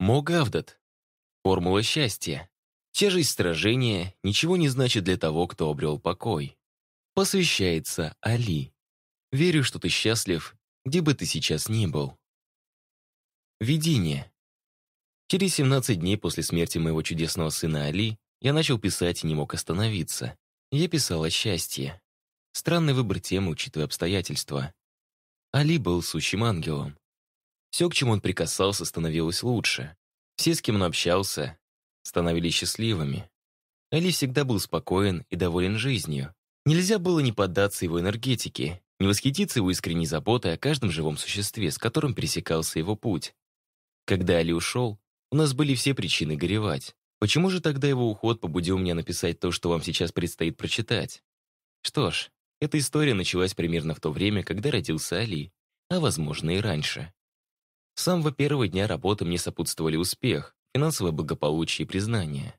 Могавдат. Формула счастья. Тяжесть сражения ничего не значит для того, кто обрел покой. Посвящается Али. Верю, что ты счастлив, где бы ты сейчас ни был. Видение. Через 17 дней после смерти моего чудесного сына Али я начал писать и не мог остановиться. Я писал о счастье. Странный выбор темы, учитывая обстоятельства. Али был сущим ангелом. Все, к чему он прикасался, становилось лучше. Все, с кем он общался, становились счастливыми. Али всегда был спокоен и доволен жизнью. Нельзя было не поддаться его энергетике, не восхититься его искренней заботой о каждом живом существе, с которым пересекался его путь. Когда Али ушел, у нас были все причины горевать. Почему же тогда его уход побудил меня написать то, что вам сейчас предстоит прочитать? Что ж, эта история началась примерно в то время, когда родился Али, а, возможно, и раньше. С самого первого дня работы мне сопутствовали успех, финансовое благополучие и признание.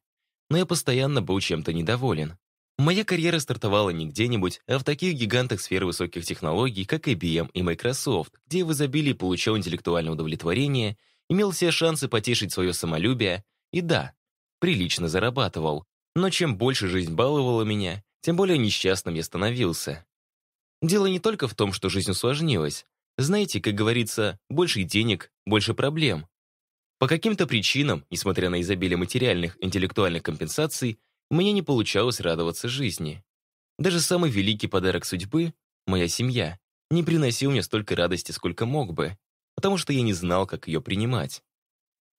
Но я постоянно был чем-то недоволен. Моя карьера стартовала не где-нибудь, а в таких гигантах сферы высоких технологий, как IBM и Microsoft, где я в изобилии получал интеллектуальное удовлетворение, имел все шансы потешить свое самолюбие и, да, прилично зарабатывал. Но чем больше жизнь баловала меня, тем более несчастным я становился. Дело не только в том, что жизнь усложнилась. Знаете, как говорится, больше денег, больше проблем. По каким-то причинам, несмотря на изобилие материальных интеллектуальных компенсаций, мне не получалось радоваться жизни. Даже самый великий подарок судьбы, моя семья, не приносил мне столько радости, сколько мог бы, потому что я не знал, как ее принимать.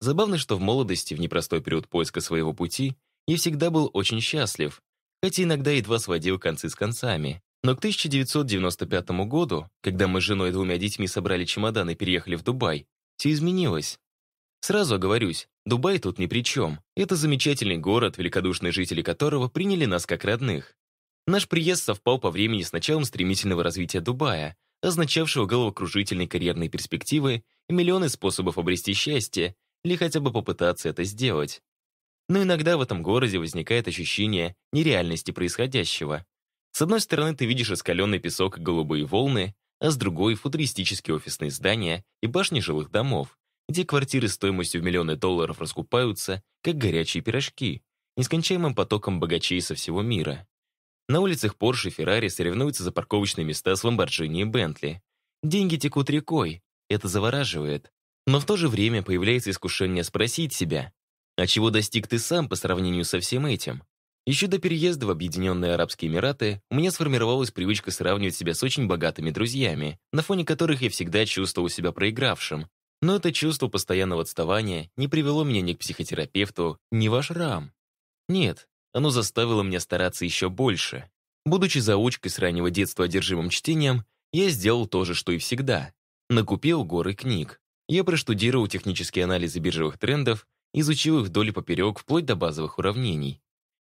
Забавно, что в молодости, в непростой период поиска своего пути, я всегда был очень счастлив, хотя иногда едва сводил концы с концами. Но к 1995 году, когда мы с женой и двумя детьми собрали чемодан и переехали в Дубай, все изменилось. Сразу оговорюсь, Дубай тут ни при чем. Это замечательный город, великодушные жители которого приняли нас как родных. Наш приезд совпал по времени с началом стремительного развития Дубая, означавшего головокружительные карьерные перспективы и миллионы способов обрести счастье или хотя бы попытаться это сделать. Но иногда в этом городе возникает ощущение нереальности происходящего. С одной стороны ты видишь раскаленный песок и голубые волны, а с другой — футуристические офисные здания и башни жилых домов, где квартиры стоимостью в миллионы долларов раскупаются, как горячие пирожки, нескончаемым потоком богачей со всего мира. На улицах Порше и Феррари соревнуются за парковочные места с Ламборджини и Бентли. Деньги текут рекой, это завораживает. Но в то же время появляется искушение спросить себя, а чего достиг ты сам по сравнению со всем этим? Еще до переезда в Объединенные Арабские Эмираты у меня сформировалась привычка сравнивать себя с очень богатыми друзьями, на фоне которых я всегда чувствовал себя проигравшим. Но это чувство постоянного отставания не привело меня ни к психотерапевту, ни в ашрам. Нет, оно заставило меня стараться еще больше. Будучи заучкой с раннего детства одержимым чтением, я сделал то же, что и всегда. Накупил горы книг. Я проштудировал технические анализы биржевых трендов, изучил их вдоль и поперек вплоть до базовых уравнений.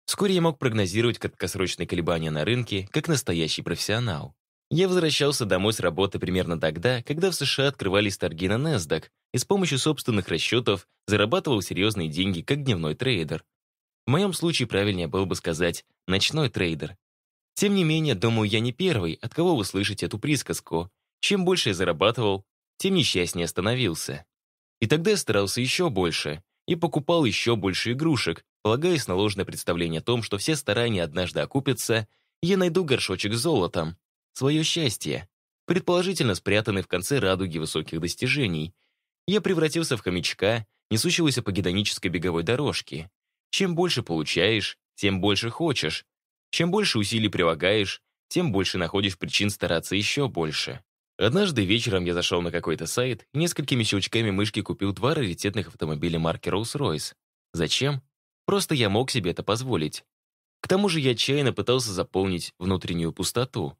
Вскоре я мог прогнозировать краткосрочные колебания на рынке, как настоящий профессионал. Я возвращался домой с работы примерно тогда, когда в США открывались торги на NASDAQ и с помощью собственных расчетов зарабатывал серьезные деньги как дневной трейдер. В моем случае правильнее было бы сказать «ночной трейдер». Тем не менее, думаю, я не первый, от кого вы слышите эту присказку. Чем больше я зарабатывал, тем несчастнее становился. И тогда я старался еще больше и покупал еще больше игрушек, Полагаясь на ложное представление о том, что все старания однажды окупятся, я найду горшочек с золотом. Свое счастье, предположительно спрятанный в конце радуги высоких достижений. Я превратился в хомячка, несущегося по гедонической беговой дорожке. Чем больше получаешь, тем больше хочешь. Чем больше усилий прилагаешь, тем больше находишь причин стараться еще больше. Однажды вечером я зашел на какой-то сайт и несколькими щелчками мышки купил два раритетных автомобиля марки Rolls-Royce. Зачем? Просто я мог себе это позволить. К тому же я отчаянно пытался заполнить внутреннюю пустоту.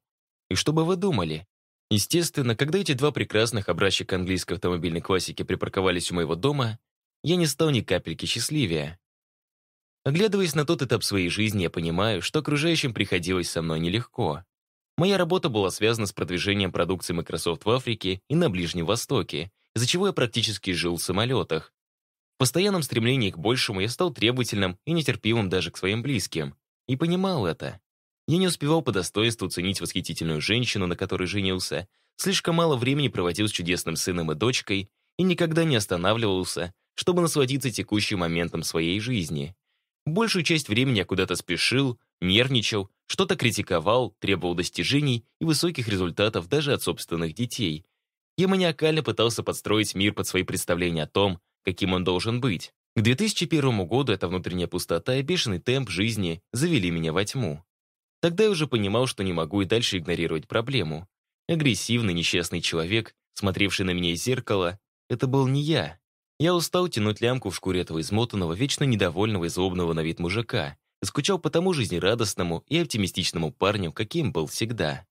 И что бы вы думали? Естественно, когда эти два прекрасных образчика английской автомобильной классики припарковались у моего дома, я не стал ни капельки счастливее. Оглядываясь на тот этап своей жизни, я понимаю, что окружающим приходилось со мной нелегко. Моя работа была связана с продвижением продукции Microsoft в Африке и на Ближнем Востоке, из-за чего я практически жил в самолетах. В постоянном стремлении к большему я стал требовательным и нетерпимым даже к своим близким. И понимал это. Я не успевал по достоинству ценить восхитительную женщину, на которой женился, слишком мало времени проводил с чудесным сыном и дочкой и никогда не останавливался, чтобы насладиться текущим моментом своей жизни. Большую часть времени я куда-то спешил, нервничал, что-то критиковал, требовал достижений и высоких результатов даже от собственных детей. Я маниакально пытался подстроить мир под свои представления о том, каким он должен быть. К 2001 году эта внутренняя пустота и бешеный темп жизни завели меня во тьму. Тогда я уже понимал, что не могу и дальше игнорировать проблему. Агрессивный, несчастный человек, смотревший на меня из зеркала, это был не я. Я устал тянуть лямку в шкуре этого измотанного, вечно недовольного и злобного на вид мужика, и скучал по тому жизнерадостному и оптимистичному парню, каким был всегда.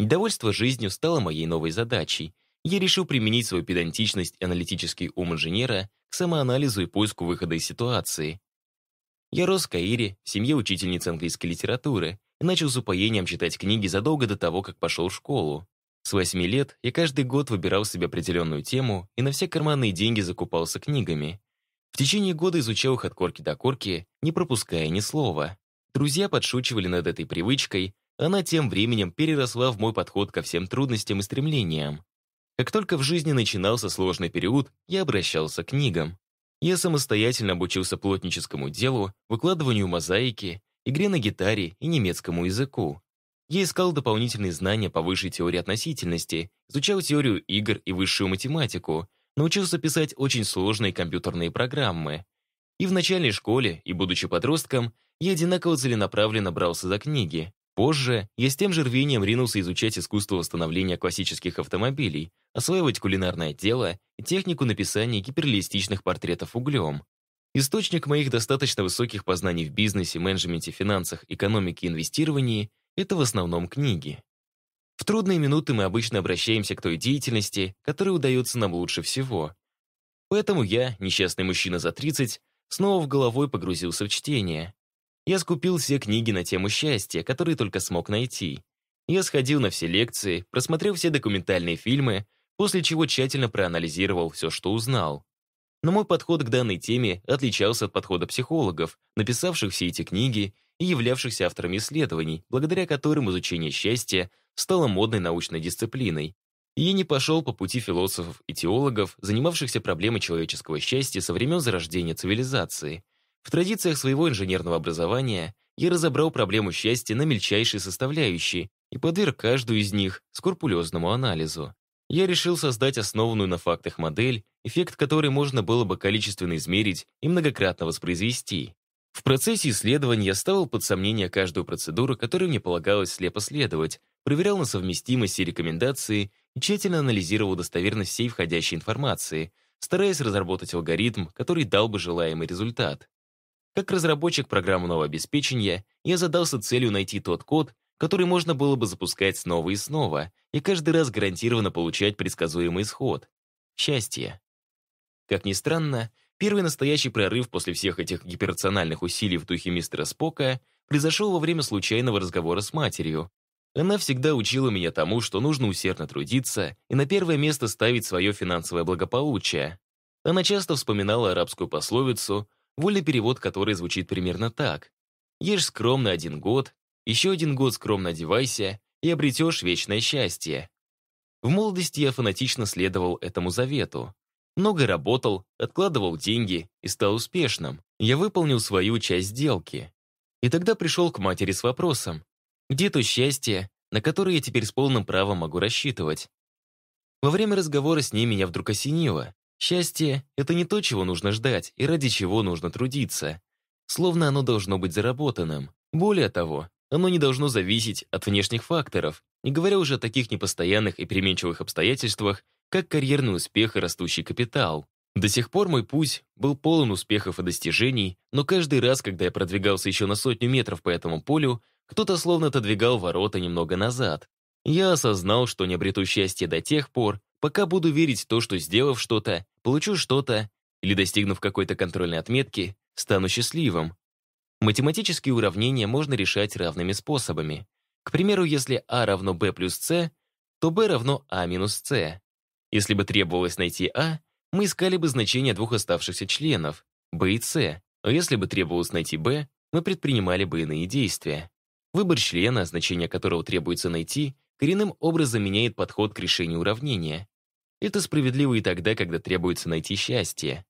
Недовольство жизнью стало моей новой задачей, я решил применить свою педантичность и аналитический ум инженера к самоанализу и поиску выхода из ситуации. Я рос в Каире, в семье учительницы английской литературы, и начал с упоением читать книги задолго до того, как пошел в школу. С восьми лет я каждый год выбирал себе определенную тему и на все карманные деньги закупался книгами. В течение года изучал их от корки до корки, не пропуская ни слова. Друзья подшучивали над этой привычкой, она тем временем переросла в мой подход ко всем трудностям и стремлениям. Как только в жизни начинался сложный период, я обращался к книгам. Я самостоятельно обучился плотническому делу, выкладыванию мозаики, игре на гитаре и немецкому языку. Я искал дополнительные знания по высшей теории относительности, изучал теорию игр и высшую математику, научился писать очень сложные компьютерные программы. И в начальной школе, и будучи подростком, я одинаково целенаправленно брался за книги. Позже я с тем же рвением ринулся изучать искусство восстановления классических автомобилей, осваивать кулинарное дело и технику написания гиперреалистичных портретов углем. Источник моих достаточно высоких познаний в бизнесе, менеджменте, финансах, экономике и инвестировании – это в основном книги. В трудные минуты мы обычно обращаемся к той деятельности, которая удается нам лучше всего. Поэтому я, несчастный мужчина за 30, снова в головой погрузился в чтение. Я скупил все книги на тему счастья, которые только смог найти. Я сходил на все лекции, просмотрел все документальные фильмы, после чего тщательно проанализировал все, что узнал. Но мой подход к данной теме отличался от подхода психологов, написавших все эти книги и являвшихся авторами исследований, благодаря которым изучение счастья стало модной научной дисциплиной. И я не пошел по пути философов и теологов, занимавшихся проблемой человеческого счастья со времен зарождения цивилизации. В традициях своего инженерного образования я разобрал проблему счастья на мельчайшие составляющие и подверг каждую из них скрупулезному анализу. Я решил создать основанную на фактах модель, эффект которой можно было бы количественно измерить и многократно воспроизвести. В процессе исследования я ставил под сомнение каждую процедуру, которой мне полагалось слепо следовать, проверял на совместимость и рекомендации и тщательно анализировал достоверность всей входящей информации, стараясь разработать алгоритм, который дал бы желаемый результат. Как разработчик программного обеспечения, я задался целью найти тот код, который можно было бы запускать снова и снова, и каждый раз гарантированно получать предсказуемый исход. Счастье. Как ни странно, первый настоящий прорыв после всех этих гиперрациональных усилий в духе мистера Спока произошел во время случайного разговора с матерью. Она всегда учила меня тому, что нужно усердно трудиться и на первое место ставить свое финансовое благополучие. Она часто вспоминала арабскую пословицу – вольный перевод который звучит примерно так. Ешь скромно один год, еще один год скромно одевайся и обретешь вечное счастье. В молодости я фанатично следовал этому завету. Много работал, откладывал деньги и стал успешным. Я выполнил свою часть сделки. И тогда пришел к матери с вопросом, где то счастье, на которое я теперь с полным правом могу рассчитывать? Во время разговора с ней меня вдруг осенило. Счастье — это не то, чего нужно ждать и ради чего нужно трудиться. Словно оно должно быть заработанным. Более того, оно не должно зависеть от внешних факторов, не говоря уже о таких непостоянных и переменчивых обстоятельствах, как карьерный успех и растущий капитал. До сих пор мой путь был полон успехов и достижений, но каждый раз, когда я продвигался еще на сотню метров по этому полю, кто-то словно отодвигал ворота немного назад. Я осознал, что не обрету счастья до тех пор, пока буду верить в то, что, сделав что-то, получу что-то или, достигнув какой-то контрольной отметки, стану счастливым. Математические уравнения можно решать равными способами. К примеру, если а равно b плюс c, то b равно а минус c. Если бы требовалось найти а, мы искали бы значение двух оставшихся членов, b и c. А если бы требовалось найти b, мы предпринимали бы иные действия. Выбор члена, значение которого требуется найти, коренным образом меняет подход к решению уравнения. Это справедливо и тогда, когда требуется найти счастье.